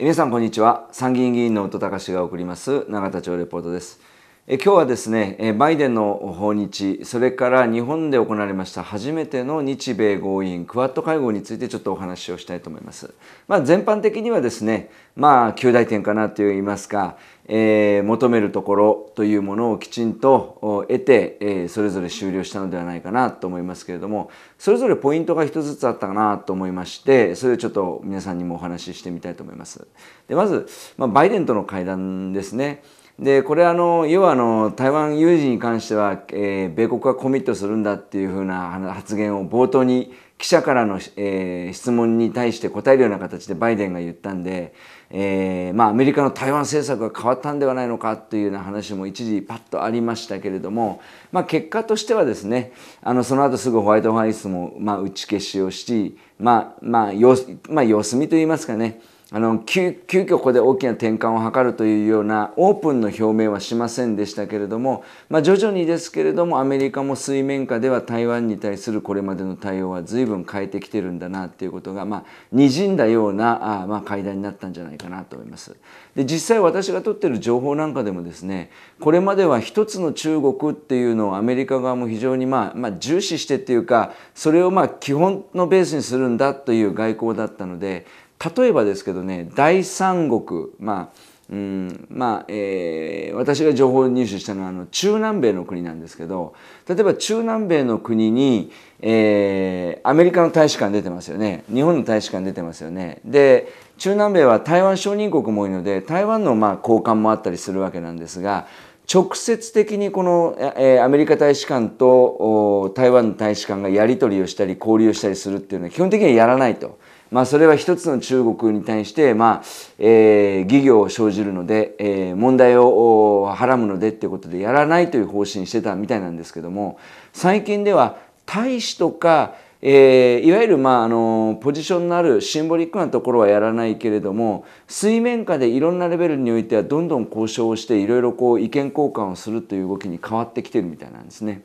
皆さんこんにちは参議院議員の宇都隆が送ります永田町レポートです今日はですねバイデンの訪日それから日本で行われました初めての日米合意クワッド会合についてちょっとお話をしたいと思います、まあ、全般的にはですねまあ旧大点かなといいますか、えー、求めるところというものをきちんと得て、えー、それぞれ終了したのではないかなと思いますけれどもそれぞれポイントが一つずつあったかなと思いましてそれをちょっと皆さんにもお話ししてみたいと思いますでまず、まあ、バイデンとの会談ですねでこれあの要はあの台湾有事に関しては、えー、米国がコミットするんだっていうふうな発言を冒頭に記者からの、えー、質問に対して答えるような形でバイデンが言ったんで、えーまあ、アメリカの台湾政策が変わったんではないのかというような話も一時パッとありましたけれども、まあ、結果としてはですねあのその後すぐホワイトハウスも、まあ、打ち消しをし、まあまあ様まあ、様子見といいますかねあの急急遽ここで大きな転換を図るというようなオープンの表明はしませんでしたけれども、まあ、徐々にですけれどもアメリカも水面下では台湾に対するこれまでの対応は随分変えてきてるんだなっていうことが、まあ、にじんだようなあ、まあ、会談になったんじゃないかなと思います。で実際私が取っている情報なんかでもですねこれまでは一つの中国っていうのをアメリカ側も非常に、まあ、まあ重視してっていうかそれをまあ基本のベースにするんだという外交だったので例えばですけどね第三国まあうんまあえー、私が情報入手したのはあの中南米の国なんですけど例えば中南米の国に、えー、アメリカの大使館出てますよね日本の大使館出てますよねで中南米は台湾承認国も多いので台湾のまあ交換もあったりするわけなんですが直接的にこの、えー、アメリカ大使館と台湾の大使館がやり取りをしたり交流をしたりするっていうのは基本的にはやらないと。まあ、それは一つの中国に対して、まあえー、疑業を生じるので、えー、問題をはらむのでっていうことでやらないという方針してたみたいなんですけども最近では大使とか、えー、いわゆる、まあ、あのポジションのあるシンボリックなところはやらないけれども水面下でいろんなレベルにおいてはどんどん交渉をしていろいろこう意見交換をするという動きに変わってきてるみたいなんですね。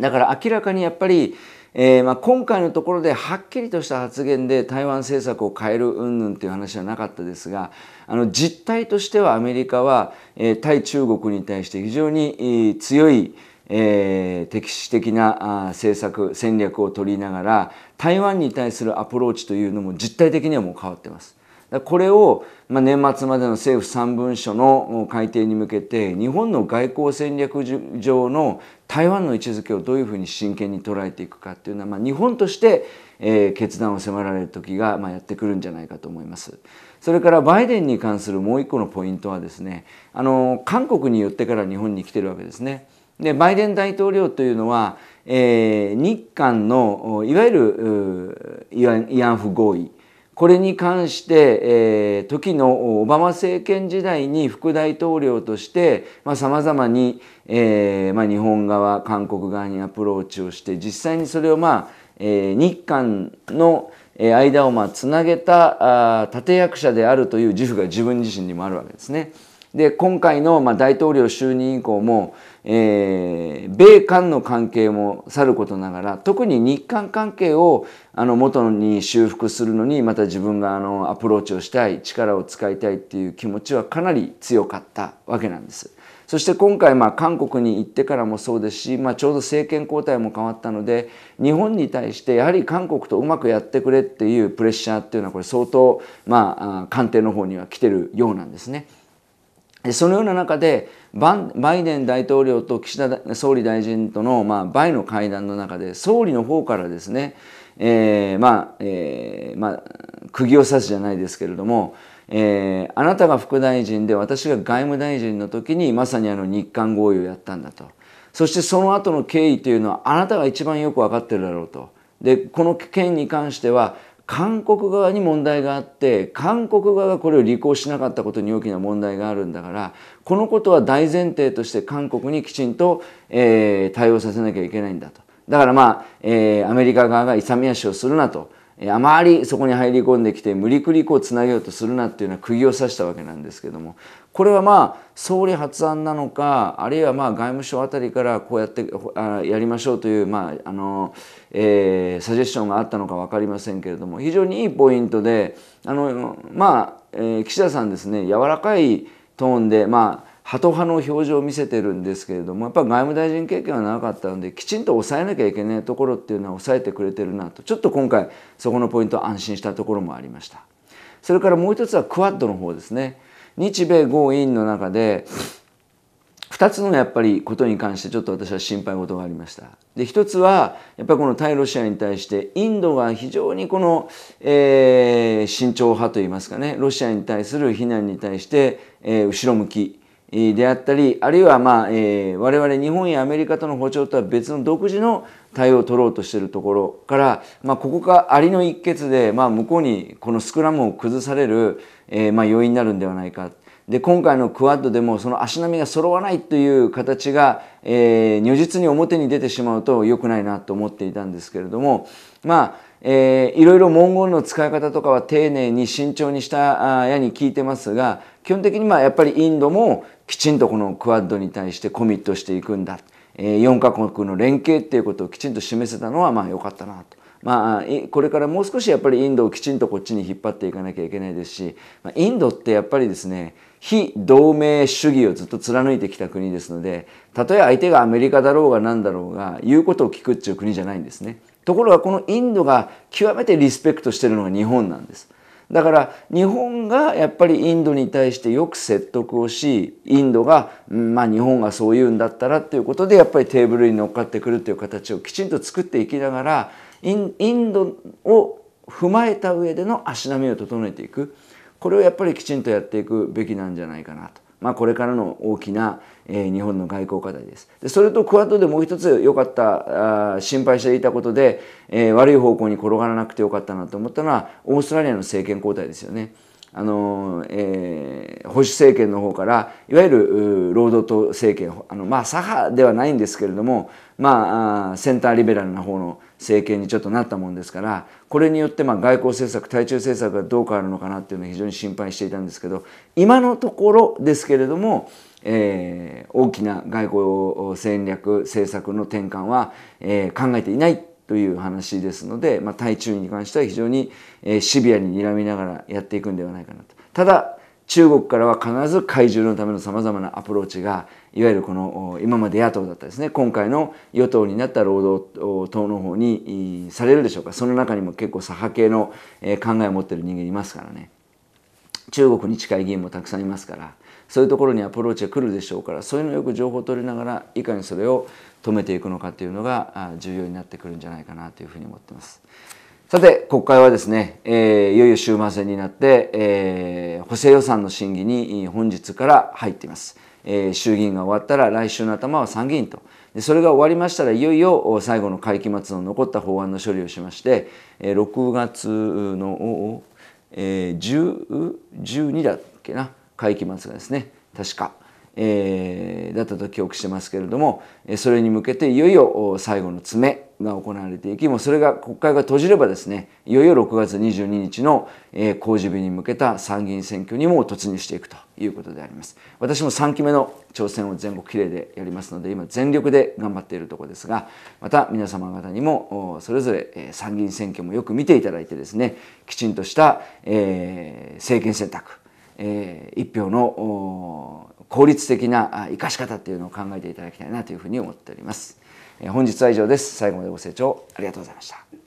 だから明らかにやっぱりえー、まあ、今回のところではっきりとした発言で台湾政策を変える云々という話はなかったですがあの実態としてはアメリカは、えー、対中国に対して非常に強い、えー、敵視的な政策戦略を取りながら台湾に対するアプローチというのも実態的にはもう変わってます。これを、まあ、年末までの政府3文書の改定に向けて日本の外交戦略上の台湾の位置づけをどういうふうに真剣に捉えていくかっていうのは、まあ、日本として、えー、決断を迫られる時が、まあ、やってくるんじゃないかと思います。それからバイデンに関するもう一個のポイントはですねあの韓国に寄ってから日本に来てるわけですね。でバイデン大統領というのは、えー、日韓のいわゆる慰安婦合意これに関して、えー、時のオバマ政権時代に副大統領としてさまざ、まに、えーまあ、日本側韓国側にアプローチをして実際にそれを、まあえー、日韓の間をまあつなげた立役者であるという自負が自分自身にもあるわけですね。で今回のまあ大統領就任以降も、えー、米韓の関係もさることながら特に日韓関係をあの元に修復するのにまた自分があのアプローチをしたい力を使いたいっていう気持ちはかなり強かったわけなんです。そして今回、まあ、韓国に行ってからもそうですし、まあ、ちょうど政権交代も変わったので日本に対してやはり韓国とうまくやってくれっていうプレッシャーっていうのはこれ相当、まあ、官邸の方には来てるようなんですね。そのような中でバイデン大統領と岸田総理大臣との、まあ、バイの会談の中で総理の方からですね、えー、まあ、えー、まあ、釘を刺すじゃないですけれども、えー、あなたが副大臣で私が外務大臣の時にまさにあの日韓合意をやったんだとそしてその後の経緯というのはあなたが一番よく分かってるだろうとでこの件に関しては韓国側に問題があって韓国側がこれを履行しなかったことに大きな問題があるんだからこのことは大前提として韓国にきちんと、えー、対応させなきゃいけないんだとだからまあ、えー、アメリカ側が勇み足をするなと。あまりそこに入り込んできて無理くりこうつなげようとするなっていうのは釘を刺したわけなんですけどもこれはまあ総理発案なのかあるいはまあ外務省あたりからこうやってやりましょうという、まああのえー、サジェッションがあったのか分かりませんけれども非常にいいポイントであの、まあえー、岸田さんですね柔らかいトーンで、まあハト派の表情を見せてるんですけれどもやっぱ外務大臣経験はなかったのできちんと抑えなきゃいけないところっていうのは抑えてくれてるなとちょっと今回そこのポイント安心したところもありましたそれからもう一つはクワッドの方ですね日米豪印の中で2つのやっぱりことに関してちょっと私は心配事がありましたで1つはやっぱりこの対ロシアに対してインドが非常にこの、えー、慎重派といいますかねロシアに対する非難に対して、えー、後ろ向きであったりあるいは、まあえー、我々日本やアメリカとの歩調とは別の独自の対応を取ろうとしているところから、まあ、ここがありの一決で、まあ、向こうにこのスクラムを崩される、えーまあ、要因になるんではないかで今回のクワッドでもその足並みが揃わないという形が、えー、如実に表に出てしまうと良くないなと思っていたんですけれどもまあえー、いろいろ文言の使い方とかは丁寧に慎重にしたやに聞いてますが基本的にまあやっぱりインドもきちんとこのクアッドに対してコミットしていくんだ、えー、4カ国の連携っていうことをきちんと示せたのはまあ良かったなとまあ、これからもう少しやっぱりインドをきちんとこっちに引っ張っていかなきゃいけないですし、インドってやっぱりですね、非同盟主義をずっと貫いてきた国ですので、たとえ相手がアメリカだろうが何だろうが、言うことを聞くっていう国じゃないんですね。ところがこのインドが極めてリスペクトしてるのが日本なんです。だから日本がやっぱりインドに対してよく説得をしインドが、まあ、日本がそう言うんだったらっていうことでやっぱりテーブルに乗っかってくるという形をきちんと作っていきながらインドを踏まえた上での足並みを整えていくこれをやっぱりきちんとやっていくべきなんじゃないかなと、まあ、これからの大きなえー、日本の外交課題ですでそれとクアッドでもう一つ良かったあ心配していたことで、えー、悪い方向に転がらなくてよかったなと思ったのはオーストラリアの政権交代ですよね。あの、えー、保守政権の方からいわゆる労働党政権あの、まあ、左派ではないんですけれども、まあ、センターリベラルな方の政権にちょっとなったもんですからこれによってまあ外交政策対中政策がどう変わるのかなっていうのは非常に心配していたんですけど今のところですけれども、えー、大きな外交戦略政策の転換は、えー、考えていないという話ですので、まあ、対中に関しては非常にシビアに睨みながらやっていくんではないかなと。ただ中国からは必ず怪獣のための様々なアプローチがいわゆるこの今まで野党だったですね今回の与党になった労働党の方にされるでしょうかその中にも結構左派系の考えを持ってる人間いますからね中国に近い議員もたくさんいますからそういうところにアプローチが来るでしょうからそういうのをよく情報を取りながらいかにそれを止めていくのかというのが重要になってくるんじゃないかなというふうに思ってます。さて国会はですね、えー、いよいよ終盤戦になって、えー、補正予算の審議に本日から入っています、えー、衆議院が終わったら来週の頭は参議院とでそれが終わりましたらいよいよ最後の会期末の残った法案の処理をしまして、えー、6月の、えー、12だっけな会期末がですね確か、えー、だったと記憶してますけれどもそれに向けていよいよ最後の詰めが行われていきもうそれが国会が閉じればですねいよいよ6月22日の公示日に向けた参議院選挙にも突入していくということであります私も3期目の挑戦を全国比例でやりますので今全力で頑張っているところですがまた皆様方にもそれぞれ参議院選挙もよく見ていただいてですねきちんとした、え政権選択えー、一票の効率的な生かし方っていうのを考えていただきたいなというふうに思っております。本日は以上です。最後までご清聴ありがとうございました。